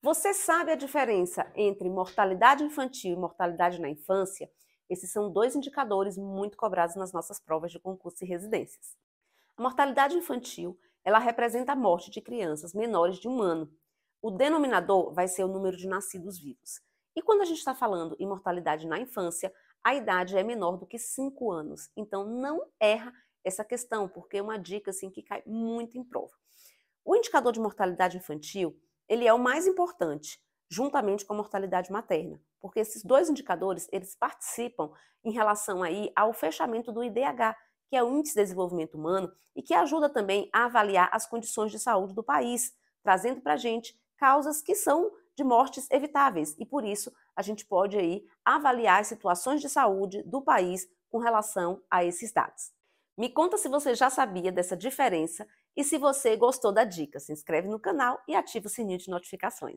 Você sabe a diferença entre mortalidade infantil e mortalidade na infância? Esses são dois indicadores muito cobrados nas nossas provas de concurso e residências. A mortalidade infantil, ela representa a morte de crianças menores de um ano. O denominador vai ser o número de nascidos vivos. E quando a gente está falando em mortalidade na infância, a idade é menor do que 5 anos. Então não erra essa questão, porque é uma dica assim que cai muito em prova. O indicador de mortalidade infantil ele é o mais importante, juntamente com a mortalidade materna, porque esses dois indicadores, eles participam em relação aí ao fechamento do IDH, que é o Índice de Desenvolvimento Humano, e que ajuda também a avaliar as condições de saúde do país, trazendo para a gente causas que são de mortes evitáveis, e por isso a gente pode aí avaliar as situações de saúde do país com relação a esses dados. Me conta se você já sabia dessa diferença e se você gostou da dica. Se inscreve no canal e ativa o sininho de notificações.